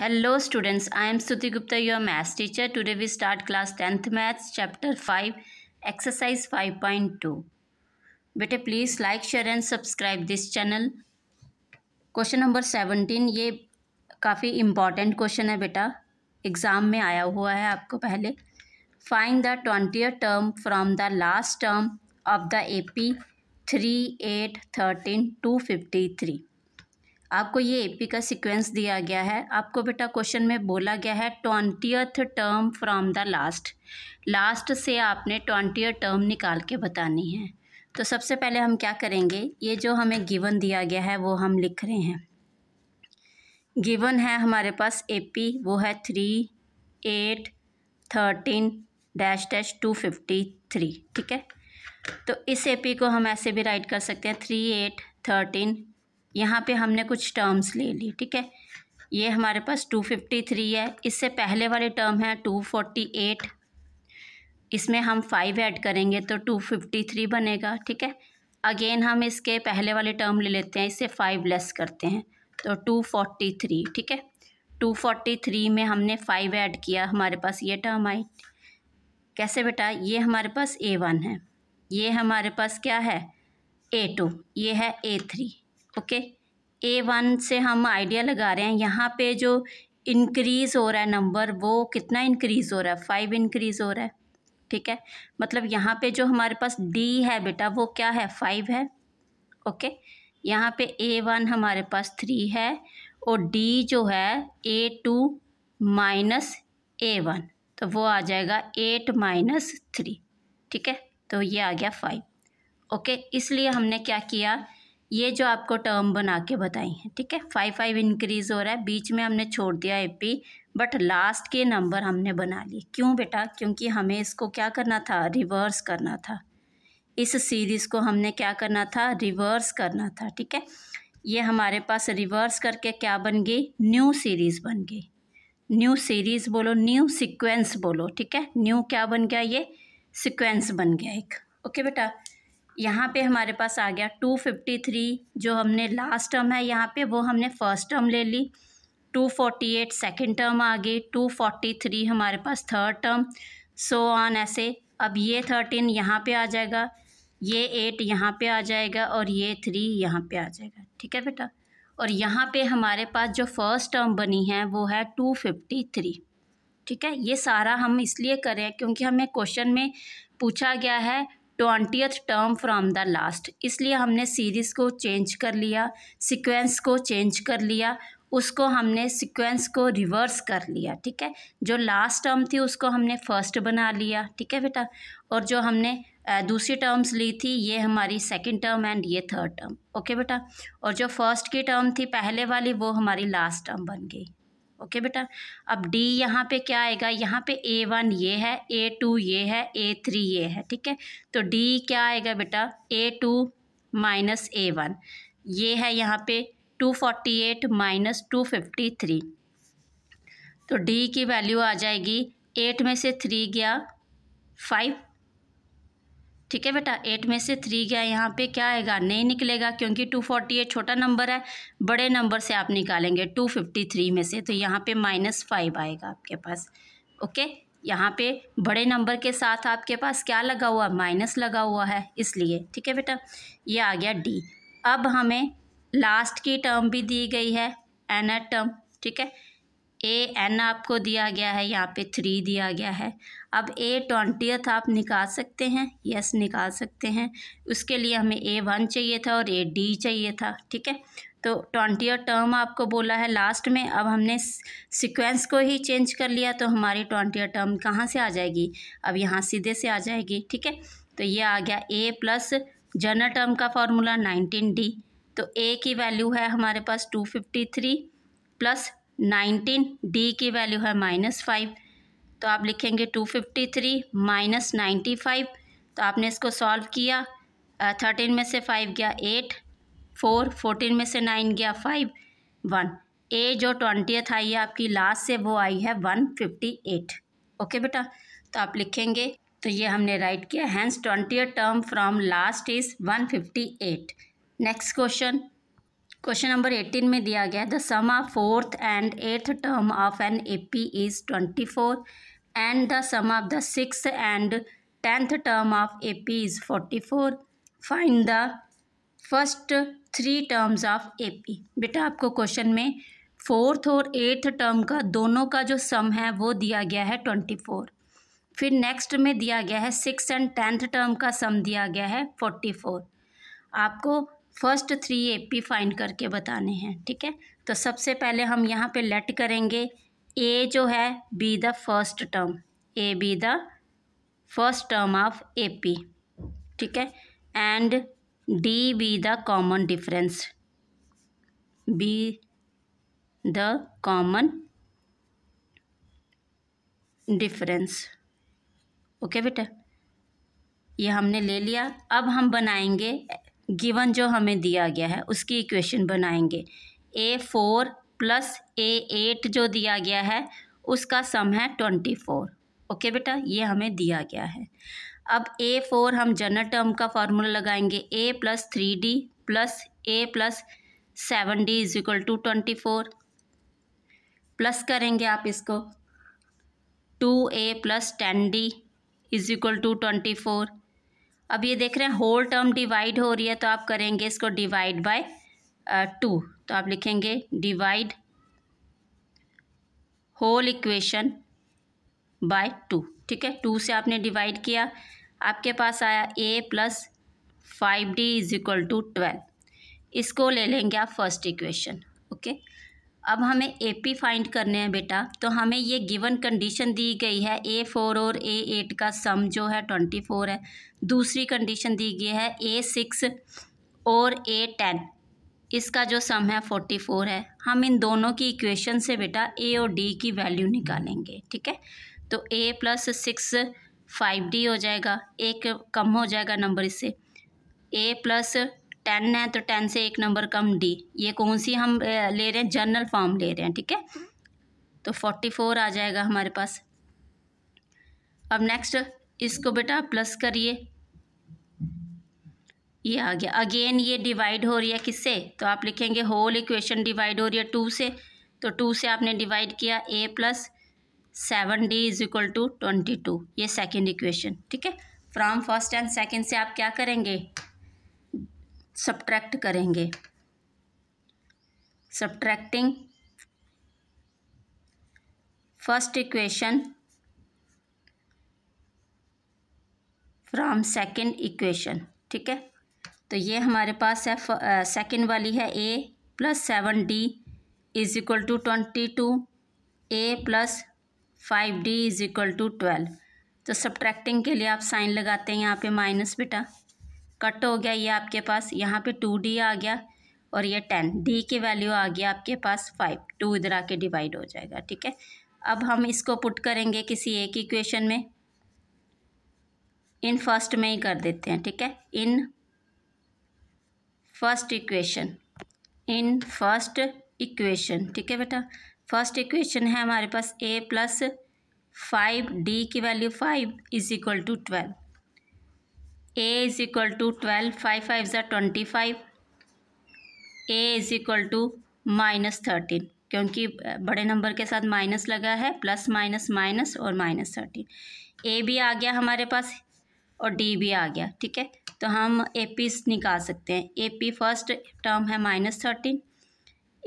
hello students I am Stuti Gupta your maths teacher today we start class tenth maths chapter five exercise five point two बेटे please like share and subscribe this channel question number seventeen ये काफ़ी important question है बेटा exam में आया हुआ है आपको पहले find the twenty term from the last term of the A P three eight thirteen two fifty three आपको ये एपी का सीक्वेंस दिया गया है आपको बेटा क्वेश्चन में बोला गया है twentieth term from the last last से आपने ट्वेंटियथ टर्म निकाल के बतानी है तो सबसे पहले हम क्या करेंगे ये जो हमें गिवन दिया गया है वो हम लिख रहे हैं गिवन है हमारे पास एपी वो है three eight thirteen dash dash two fifty three ठीक है तो इस एपी को हम ऐसे भी राइट कर सकते हैं थ्री एट थर्टीन यहाँ पे हमने कुछ टर्म्स ले ली ठीक है ये हमारे पास टू फिफ्टी थ्री है इससे पहले वाले टर्म है टू फोर्टी एट इसमें हम फाइव ऐड करेंगे तो टू फिफ्टी थ्री बनेगा ठीक है अगेन हम इसके पहले वाले टर्म ले लेते हैं इससे फाइव लेस करते हैं तो टू फोर्टी थ्री ठीक है टू फोर्टी थ्री में हमने फाइव ऐड किया हमारे पास ये टर्म आई कैसे बेटा ये हमारे पास ए वन है ये हमारे पास क्या है ए टू ये है a three okay a one से हम आइडिया लगा रहे हैं यहाँ पे जो इनक्रीज़ हो रहा है नंबर वो कितना इनक्रीज़ हो रहा है फाइव इंक्रीज़ हो रहा है ठीक है मतलब यहाँ पे जो हमारे पास डी है बेटा वो क्या है फाइव है ओके यहाँ पे ए वन हमारे पास थ्री है और डी जो है a two minus a one तो वो आ जाएगा एट माइनस थ्री ठीक है तो ये आ गया फाइव ओके इसलिए हमने क्या किया ये जो आपको टर्म बना के बताई है ठीक है फाइव फाइव इंक्रीज़ हो रहा है बीच में हमने छोड़ दिया एपी बट लास्ट के नंबर हमने बना लिए क्यों बेटा क्योंकि हमें इसको क्या करना था रिवर्स करना था इस सीरीज़ को हमने क्या करना था रिवर्स करना था ठीक है ये हमारे पास रिवर्स करके क्या बन गई न्यू सीरीज़ बन गई न्यू सीरीज़ बोलो न्यू सिक्वेंस बोलो ठीक है न्यू क्या बन गया ये सिक्वेंस बन गया एक ओके बेटा यहाँ पे हमारे पास आ गया टू फिफ्टी थ्री जो हमने लास्ट टर्म है यहाँ पे वो हमने फर्स्ट टर्म ले ली two forty eight second term आ गई टू फोर्टी थ्री हमारे पास थर्ड टर्म सो ऑन ऐसे अब ये थर्टीन यहाँ पे आ जाएगा ये एट यहाँ पे आ जाएगा और ये थ्री यहाँ पे आ जाएगा ठीक है बेटा और यहाँ पे हमारे पास जो फर्स्ट टर्म बनी है वो है टू फिफ्टी थ्री ठीक है ये सारा हम इसलिए करें क्योंकि हमें क्वेश्चन में पूछा गया है twentieth term from the last इसलिए हमने सीरीज़ को चेंज कर लिया सीक्वेंस को चेंज कर लिया उसको हमने सीक्वेंस को रिवर्स कर लिया ठीक है जो लास्ट टर्म थी उसको हमने फर्स्ट बना लिया ठीक है बेटा और जो हमने दूसरी टर्म्स ली थी ये हमारी सेकंड टर्म एंड ये थर्ड टर्म ओके बेटा और जो फर्स्ट की टर्म थी पहले वाली वो हमारी लास्ट टर्म बन गई ओके बेटा अब डी यहाँ पे क्या आएगा यहाँ पे ए वन ये है ए टू ये है ए थ्री ये है ठीक है तो डी क्या आएगा बेटा a two minus a one ये है यहाँ पे two forty eight minus two fifty three तो डी की वैल्यू आ जाएगी एट में से थ्री गया फाइव ठीक है बेटा एट में से थ्री गया यहाँ पे क्या आएगा नहीं निकलेगा क्योंकि टू फोर्टी एट छोटा नंबर है बड़े नंबर से आप निकालेंगे टू फिफ्टी थ्री में से तो यहाँ पे माइनस फाइव आएगा आपके पास ओके यहाँ पे बड़े नंबर के साथ आपके पास क्या लगा हुआ माइनस लगा हुआ है इसलिए ठीक है बेटा ये आ गया डी अब हमें लास्ट की टर्म भी दी गई है एनएट टर्म ठीक है ए एन आपको दिया गया है यहाँ पे थ्री दिया गया है अब ए ट्वेंटियथ आप निकाल सकते हैं यस निकाल सकते हैं उसके लिए हमें ए वन चाहिए था और ए डी चाहिए था ठीक है तो ट्वेंटी टर्म आपको बोला है लास्ट में अब हमने सीक्वेंस को ही चेंज कर लिया तो हमारी ट्वेंटियर टर्म कहाँ से आ जाएगी अब यहाँ सीधे से आ जाएगी ठीक है तो ये आ गया ए प्लस जनरल टर्म का फॉर्मूला नाइनटीन डी तो ए की वैल्यू है हमारे पास two fifty three plus nineteen d की वैल्यू है माइनस फाइव तो आप लिखेंगे two fifty three minus ninety five तो आपने इसको सॉल्व किया थर्टीन में से फाइव गया एट फोर फोर्टीन में से नाइन गया फाइव वन ए जो ट्वेंटियथ आई है आपकी लास्ट से वो आई है वन फिफ्टी एट ओके बेटा तो आप लिखेंगे तो ये हमने राइट किया hence twentieth term from last is one fifty eight next question question number eighteen में दिया गया the sum of fourth and eighth term of an A P is twenty four and the sum of the sixth and tenth term of A P is forty four find the first three terms of A P बेटा आपको question में fourth और eighth term का दोनों का जो सम है वो दिया गया है ट्वेंटी फोर फिर नेक्स्ट में दिया गया है सिक्स एंड टेंथ टर्म का सम दिया गया है फोर्टी फोर आपको first three A P find करके बताने हैं ठीक है तो सबसे पहले हम यहाँ पे लेट करेंगे ए जो है be the first term a be the first term of A P ठीक है and d be the common difference be the common difference okay बेटा ये हमने ले लिया अब हम बनाएंगे गिवन जो हमें दिया गया है उसकी इक्वेशन बनाएंगे a four plus a eight जो दिया गया है उसका सम है ट्वेंटी फोर ओके बेटा ये हमें दिया गया है अब ए फोर हम जनरल टर्म का फॉर्मूला लगाएंगे a plus three d plus a plus seven d is equal to twenty four plus करेंगे आप इसको two a plus ten d is equal to twenty four अब ये देख रहे हैं होल टर्म डिवाइड हो रही है तो आप करेंगे इसको डिवाइड बाय टू तो आप लिखेंगे divide whole equation by two ठीक है टू से आपने डिवाइड किया आपके पास आया a plus five d is equal to twelve इसको ले लेंगे आप फर्स्ट इक्वेशन ओके अब हमें ए पी फाइंड करने हैं बेटा तो हमें ये गिवन कंडीशन दी गई है ए फोर और ए एट का सम जो है ट्वेंटी फोर है दूसरी कंडीशन दी गई है ए सिक्स और ए टेन इसका जो सम है फोर्टी फोर है हम इन दोनों की इक्वेशन से बेटा ए और डी की वैल्यू निकालेंगे ठीक है तो a plus six five d हो जाएगा एक कम हो जाएगा नंबर इससे ए प्लस टेन है तो टेन से एक नंबर कम डी ये कौन सी हम ले रहे हैं जनरल फॉर्म ले रहे हैं ठीक है तो फोर्टी फोर आ जाएगा हमारे पास अब नेक्स्ट इसको बेटा प्लस करिए ये आ गया अगेन ये डिवाइड हो रही है किससे तो आप लिखेंगे होल इक्वेशन डिवाइड हो रही है टू से तो टू से आपने डिवाइड किया a plus seven d is equal to twenty two ये सेकेंड इक्वेशन ठीक है फ्रॉम फर्स्ट एंड सेकेंड से आप क्या करेंगे सब्ट्रैक्ट करेंगे subtracting first equation from second equation ठीक है तो ये हमारे पास है सेकंड वाली है ए plus seven d is equal to twenty two a plus five d is equal to twelve तो सब्ट्रैक्टिंग के लिए आप साइन लगाते हैं यहाँ पे माइनस बेटा कट हो गया ये आपके पास यहाँ पे टू डी आ गया और ये टेन डी की वैल्यू आ गया आपके पास फाइव टू इधर आके डिवाइड हो जाएगा ठीक है अब हम इसको पुट करेंगे किसी एक इक्वेशन में इन फर्स्ट में ही कर देते हैं ठीक है in first equation in first equation ठीक है बेटा फर्स्ट इक्वेशन है हमारे पास ए प्लस फाइव डी की value five is equal to twelve a is equal to twelve five five 5 twenty five a is equal to minus thirteen क्योंकि बड़े नंबर के साथ माइनस लगा है प्लस माइनस माइनस और माइनस थर्टीन ए भी आ गया हमारे पास और डी भी आ गया ठीक है तो हम ए पी निकाल सकते हैं ए पी फर्स्ट टर्म है माइनस थर्टीन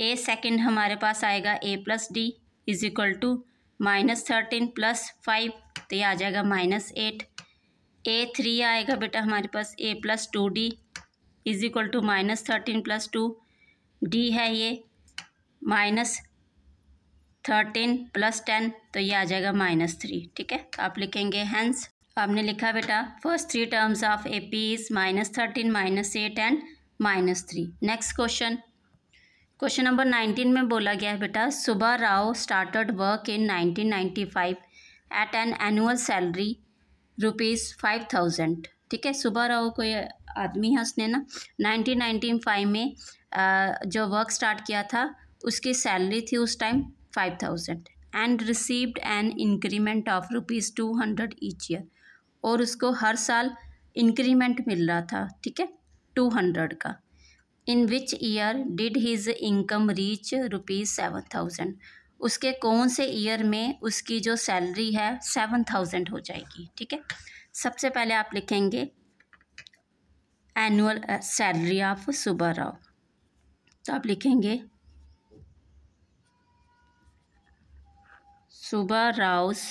ए सेकेंड हमारे पास आएगा a plus d is equal to minus thirteen plus five तो ये आ जाएगा माइनस एट ए थ्री आएगा बेटा हमारे पास a plus two d is equal to minus thirteen plus two d है ये माइनस थर्टीन प्लस टेन तो ये आ जाएगा माइनस थ्री ठीक है तो आप लिखेंगे हैंस आपने लिखा बेटा first three terms of A P is minus thirteen minus eight and minus three next question question number nineteen में बोला गया है बेटा Subba Rao started work in nineteen ninety five at an annual salary rupees five thousand ठीक है सुबह राव कोई आदमी है उसने ना नाइनटीन नाइनटीन फाइव में जो वर्क स्टार्ट किया था उसकी सैलरी थी उस time five thousand and received an increment of rupees two hundred each year और उसको हर साल इंक्रीमेंट मिल रहा था ठीक है टू हंड्रेड का in which year did his income reach rupees seven thousand उसके कौन से ईयर में उसकी जो सैलरी है सेवन थाउजेंड हो जाएगी ठीक है सबसे पहले आप लिखेंगे एनुअल सैलरी ऑफ सुबह राव तो आप लिखेंगे सुबह राउस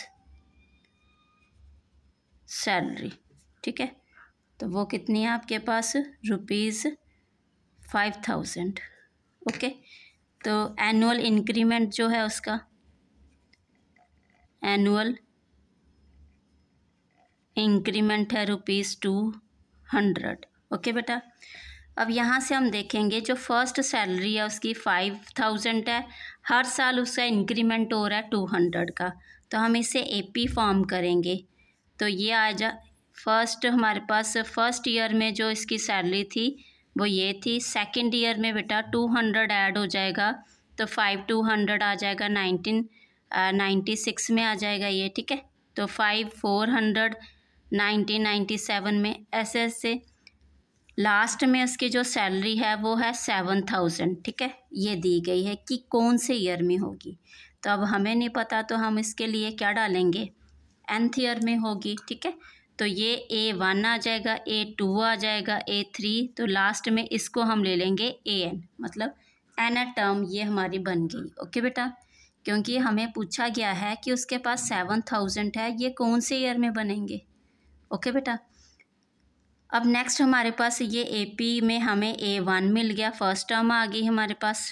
सैलरी ठीक है तो वो कितनी है आपके पास रुपीज़ फाइव थाउजेंड ओके तो एनुअल इंक्रीमेंट जो है उसका एनुअल इंक्रीमेंट है रुपीज़ टू हंड्रेड ओके बेटा अब यहाँ से हम देखेंगे जो फर्स्ट सैलरी है उसकी फाइव थाउजेंड है हर साल उसका इंक्रीमेंट हो रहा है टू हंड्रेड का तो हम इसे एपी फॉर्म करेंगे तो ये आ जा फर्स्ट हमारे पास फर्स्ट ईयर में जो इसकी सैलरी थी वो ये थी सेकेंड ईयर में बेटा टू हंड्रेड ऐड हो जाएगा तो फाइव टू हंड्रेड आ जाएगा नाइनटीन नाइन्टी सिक्स में आ जाएगा ये ठीक है तो five four hundred nineteen ninety seven में ऐसे ऐसे लास्ट में उसकी जो सैलरी है वो है सेवन थाउजेंड ठीक है ये दी गई है कि कौन से ईयर में होगी तो अब हमें नहीं पता तो हम इसके लिए क्या डालेंगे एंथ ईयर में होगी ठीक है तो ये ए वन आ जाएगा ए टू आ जाएगा ए थ्री तो लास्ट में इसको हम ले लेंगे ए एन मतलब ए टर्म ये हमारी बन गई ओके बेटा क्योंकि हमें पूछा गया है कि उसके पास सेवन थाउजेंड है ये कौन से ईयर में बनेंगे ओके बेटा अब नेक्स्ट हमारे पास ये ए पी में हमें ए वन मिल गया फर्स्ट टर्म आ गई हमारे पास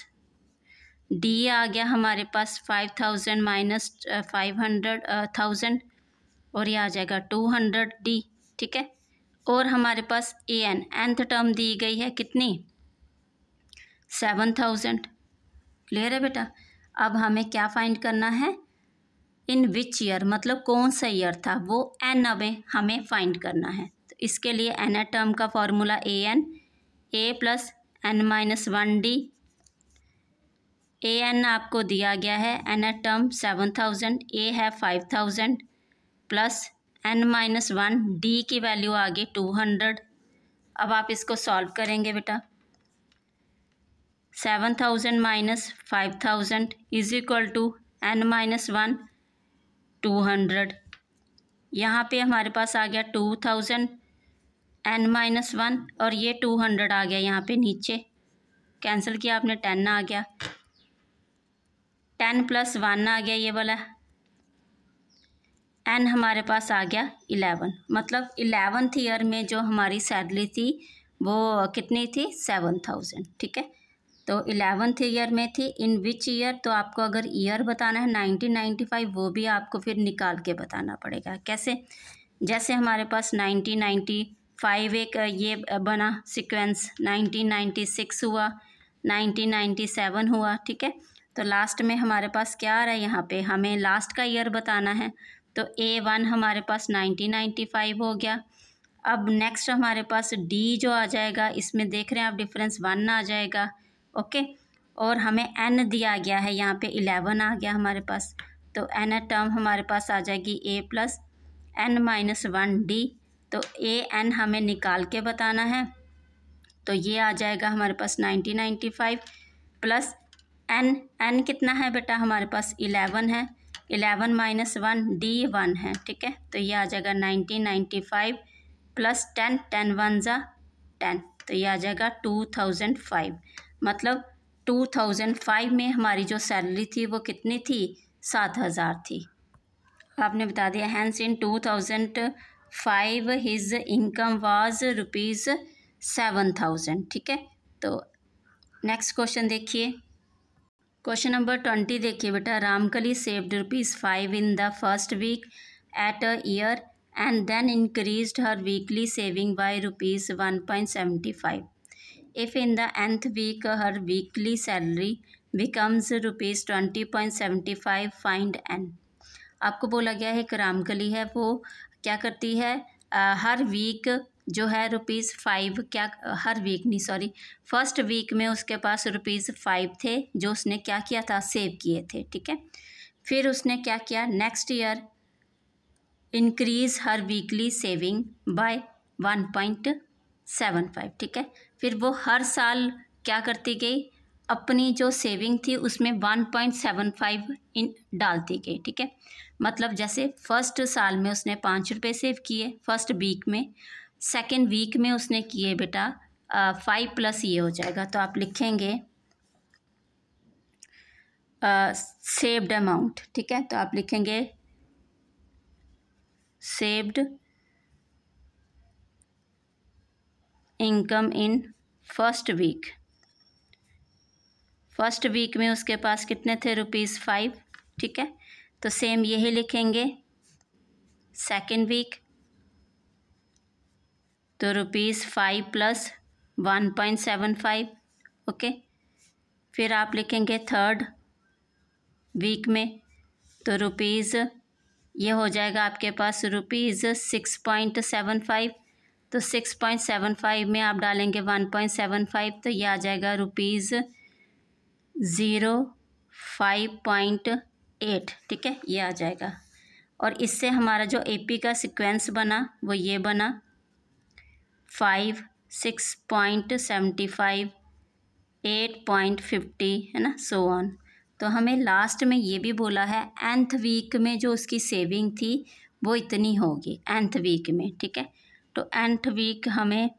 डी आ गया हमारे पास five thousand minus five hundred thousand और ये आ जाएगा टू हंड्रेड डी ठीक है और हमारे पास ए एन एंथ टर्म दी गई है कितनी सेवन थाउजेंड क्लियर है बेटा अब हमें क्या फाइंड करना है इन विच ईयर मतलब कौन सा ईयर था वो एन अब हमें फाइंड करना है तो इसके लिए एन टर्म का formula a n a plus N minus one d a n आपको दिया गया है n term seven thousand a है five thousand plus N minus one D की वैल्यू आ गई टू हंड्रेड अब आप इसको सॉल्व करेंगे बेटा seven thousand minus five thousand is equal to n minus one two hundred यहाँ पे हमारे पास आ गया two thousand n minus one और ये टू हंड्रेड आ गया यहाँ पे नीचे कैंसिल किया आपने टेन आ गया टेन प्लस वन आ गया ये वाला एन हमारे पास आ गया इलेवन मतलब इलेवंथ ईयर में जो हमारी सैलरी थी वो कितनी थी सेवन थाउजेंड ठीक है तो इलेवंथ ईयर में थी इन विच ईयर तो आपको अगर ईयर बताना है नाइनटीन नाइन्टी फाइव वो भी आपको फिर निकाल के बताना पड़ेगा कैसे जैसे हमारे पास नाइनटीन नाइन्टी फाइव एक ये बना सिक्वेंस नाइनटीन नाइन्टी सिक्स हुआ नाइनटीन नाइन्टी सेवन हुआ ठीक है तो लास्ट में हमारे पास क्या आ रहा है यहाँ पे हमें लास्ट का ईयर बताना है तो ए वन हमारे पास नाइनटीन नाइन्टी फाइव हो गया अब नेक्स्ट हमारे पास डी जो आ जाएगा इसमें देख रहे हैं आप डिफरेंस वन आ जाएगा ओके और हमें एन दिया गया है यहाँ पे इलेवन आ गया हमारे पास तो एन टर्म हमारे पास आ जाएगी a plus N minus one d तो ए एन हमें निकाल के बताना है तो ये आ जाएगा हमारे पास nineteen ninety five plus n n कितना है बेटा हमारे पास इलेवन है eleven minus one d one है ठीक है तो ये आ जाएगा nineteen ninety five plus ten ten one ज़ा टेन तो ये आ जाएगा टू थाउजेंड फाइव मतलब टू थाउजेंड फाइव में हमारी जो सैलरी थी वो कितनी थी सात हज़ार थी आपने बता दिया hence in two thousand five his income was rupees seven thousand ठीक है तो नेक्स्ट क्वेश्चन देखिए क्वेश्चन नंबर ट्वेंटी देखिए बेटा Ramkali saved rupees five in the first week at a year and then increase her weekly saving by rupees one point seventy five if in the nth week her weekly salary becomes rupees twenty point seventy five find n आपको बोला गया है एक रामकली है वो क्या करती है आ, हर वीक जो है रुपीज़ फाइव क्या हर वीक नहीं सॉरी फर्स्ट वीक में उसके पास रुपीज़ फाइव थे जो उसने क्या किया था सेव किए थे ठीक है फिर उसने क्या किया next year increase her weekly saving by one point seven five ठीक है फिर वो हर साल क्या करती गई अपनी जो सेविंग थी उसमें one point seven five in डालती गई ठीक है मतलब जैसे फर्स्ट साल में उसने पाँच रुपये सेव किए फर्स्ट वीक में सेकेंड वीक में उसने किए बेटा फाइव प्लस ये हो जाएगा तो आप लिखेंगे सेव्ड अमाउंट ठीक है तो आप लिखेंगे saved income in first week first week में उसके पास कितने थे रुपीज़ फाइव ठीक है तो सेम यही लिखेंगे सेकेंड वीक तो rupees five plus one point seven five okay फिर आप लिखेंगे थर्ड वीक में तो रुपीज़ ये हो जाएगा आपके पास rupees six point seven five तो सिक्स पॉइंट सेवन फाइव में आप डालेंगे वन पॉइंट सेवन फाइव तो ये आ जाएगा rupees zero five point eight ठीक है ये आ जाएगा और इससे हमारा जो एपी का सीक्वेंस बना वो ये बना five six point seventy five eight point fifty है ना सो ऑन तो हमें लास्ट में ये भी बोला है एंथ वीक में जो उसकी सेविंग थी वो इतनी होगी एंथ वीक में ठीक है तो एंथ वीक हमें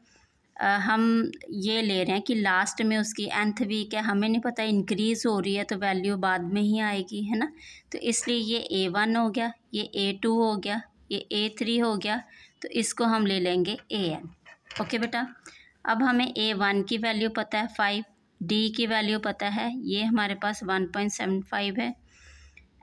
आ, हम ये ले रहे हैं कि लास्ट में उसकी एंथ वीक है हमें नहीं पता इंक्रीज़ हो रही है तो वैल्यू बाद में ही आएगी है ना तो इसलिए ये ए वन हो गया ये ए टू हो गया ये ए थ्री हो गया तो इसको हम ले लेंगे ए एन ओके बेटा अब हमें ए वन की वैल्यू पता है फाइव डी की वैल्यू पता है ये हमारे पास वन पॉइंट सेवन फाइव है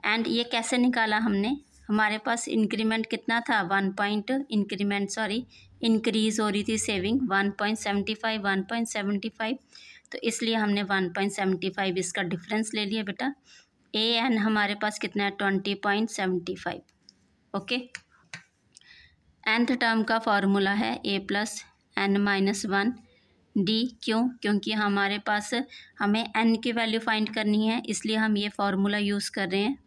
एंड ये कैसे निकाला हमने हमारे पास इंक्रीमेंट कितना था one point increment sorry increase हो रही थी saving one point seventy five one point seventy five तो इसलिए हमने वन पॉइंट सेवेंटी फाइव इसका डिफरेंस ले लिया बेटा ए एन हमारे पास कितना है twenty point seventy five okay nth term का फॉर्मूला है ए plus N minus one D क्यों क्योंकि हमारे पास हमें एन की वैल्यू फाइंड करनी है इसलिए हम ये फार्मूला यूज़ कर रहे हैं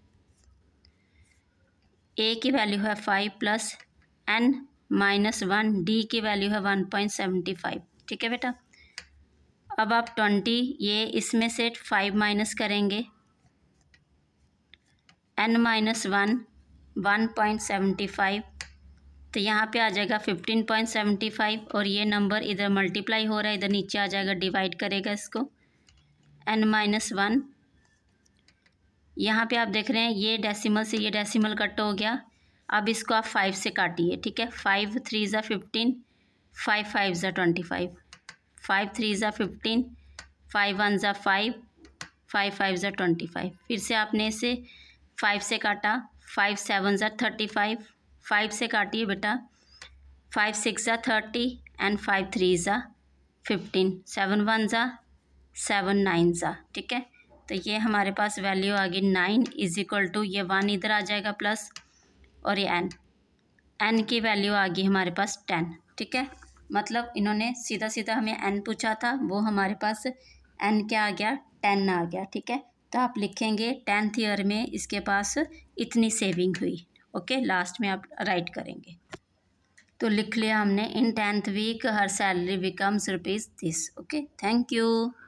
ए की वैल्यू है five plus N minus one D की वैल्यू है वन पॉइंट सेवेंटी फाइव ठीक है बेटा अब आप ट्वेंटी ये इसमें से फाइव माइनस करेंगे N minus one one point seventy five तो यहाँ पे आ जाएगा फिफ्टीन पॉइंट सेवेंटी फाइव और ये नंबर इधर मल्टीप्लाई हो रहा है इधर नीचे आ जाएगा डिवाइड करेगा इसको एन माइनस वन यहाँ पे आप देख रहे हैं ये डेसिमल से ये डेसिमल कट हो गया अब इसको आप फाइव से काटिए ठीक है फाइव थ्री ज़ा फिफ्टीन फाइव फाइव ज़ा ट्वेंटी फाइव फाइव थ्री ज़ा फिफ्टीन फाइव वन ज़ा फाइव फाइव फाइव ज़ा ट्वेंटी फाइव फिर से आपने इसे फाइव से काटा फाइव सेवन ज़ा थर्टी फाइव फाइव से काटिए बेटा फाइव सिक्स ज़ा थर्टी एंड फाइव थ्री ज़ा फिफ्टीन सेवन वन ज़ा सेवन नाइन ज़ा ठीक है तो ये हमारे पास वैल्यू आ गई नाइन इज इक्वल टू ये वन इधर आ जाएगा प्लस और ये एन एन की वैल्यू आ गई हमारे पास टेन ठीक है मतलब इन्होंने सीधा सीधा हमें एन पूछा था वो हमारे पास एन क्या आ गया टेन आ गया ठीक है तो आप लिखेंगे टेंथ ईयर में इसके पास इतनी सेविंग हुई ओके लास्ट में आप राइट करेंगे तो लिख लिया हमने in tenth week her salary becomes rupees this okay thank you